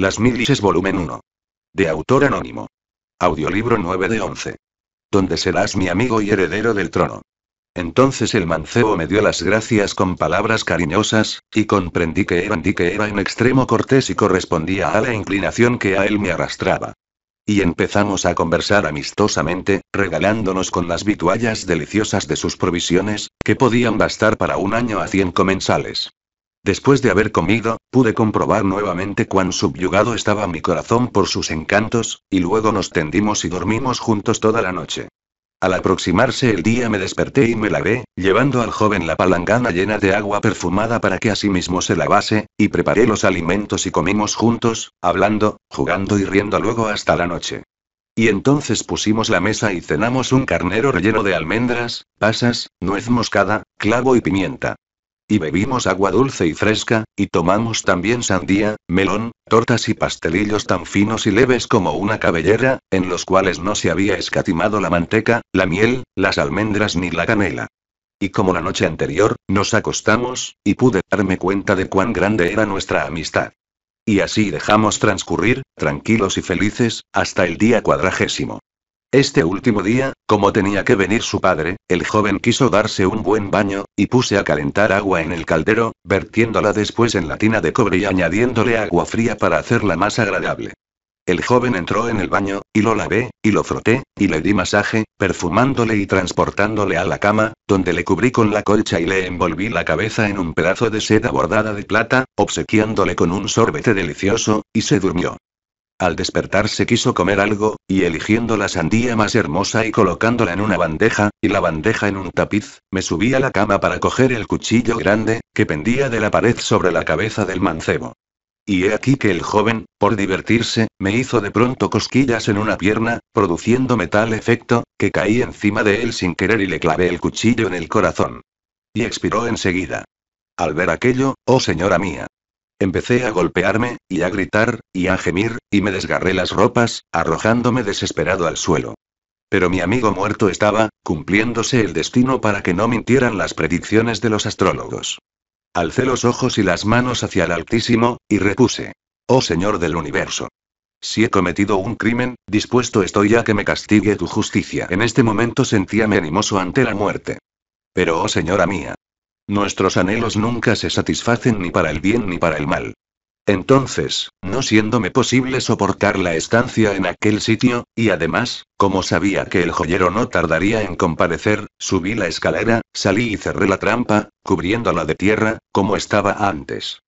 Las Milices Volumen 1. De autor anónimo. Audiolibro 9 de 11. Donde serás mi amigo y heredero del trono. Entonces el mancebo me dio las gracias con palabras cariñosas, y comprendí que era, que era en extremo cortés y correspondía a la inclinación que a él me arrastraba. Y empezamos a conversar amistosamente, regalándonos con las vituallas deliciosas de sus provisiones, que podían bastar para un año a cien comensales. Después de haber comido, pude comprobar nuevamente cuán subyugado estaba mi corazón por sus encantos, y luego nos tendimos y dormimos juntos toda la noche. Al aproximarse el día me desperté y me lavé, llevando al joven la palangana llena de agua perfumada para que asimismo sí se lavase, y preparé los alimentos y comimos juntos, hablando, jugando y riendo luego hasta la noche. Y entonces pusimos la mesa y cenamos un carnero relleno de almendras, pasas, nuez moscada, clavo y pimienta y bebimos agua dulce y fresca, y tomamos también sandía, melón, tortas y pastelillos tan finos y leves como una cabellera, en los cuales no se había escatimado la manteca, la miel, las almendras ni la canela. Y como la noche anterior, nos acostamos, y pude darme cuenta de cuán grande era nuestra amistad. Y así dejamos transcurrir, tranquilos y felices, hasta el día cuadragésimo. Este último día, como tenía que venir su padre, el joven quiso darse un buen baño, y puse a calentar agua en el caldero, vertiéndola después en la tina de cobre y añadiéndole agua fría para hacerla más agradable. El joven entró en el baño, y lo lavé, y lo froté, y le di masaje, perfumándole y transportándole a la cama, donde le cubrí con la colcha y le envolví la cabeza en un pedazo de seda bordada de plata, obsequiándole con un sorbete delicioso, y se durmió. Al despertarse quiso comer algo, y eligiendo la sandía más hermosa y colocándola en una bandeja, y la bandeja en un tapiz, me subí a la cama para coger el cuchillo grande, que pendía de la pared sobre la cabeza del mancebo. Y he aquí que el joven, por divertirse, me hizo de pronto cosquillas en una pierna, produciéndome tal efecto, que caí encima de él sin querer y le clavé el cuchillo en el corazón. Y expiró enseguida. Al ver aquello, oh señora mía, Empecé a golpearme, y a gritar, y a gemir, y me desgarré las ropas, arrojándome desesperado al suelo. Pero mi amigo muerto estaba, cumpliéndose el destino para que no mintieran las predicciones de los astrólogos. Alcé los ojos y las manos hacia el Altísimo, y repuse. Oh Señor del Universo. Si he cometido un crimen, dispuesto estoy a que me castigue tu justicia. En este momento sentíame animoso ante la muerte. Pero oh Señora mía, Nuestros anhelos nunca se satisfacen ni para el bien ni para el mal. Entonces, no siéndome posible soportar la estancia en aquel sitio, y además, como sabía que el joyero no tardaría en comparecer, subí la escalera, salí y cerré la trampa, cubriéndola de tierra, como estaba antes.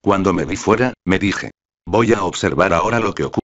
Cuando me vi fuera, me dije, voy a observar ahora lo que ocurre.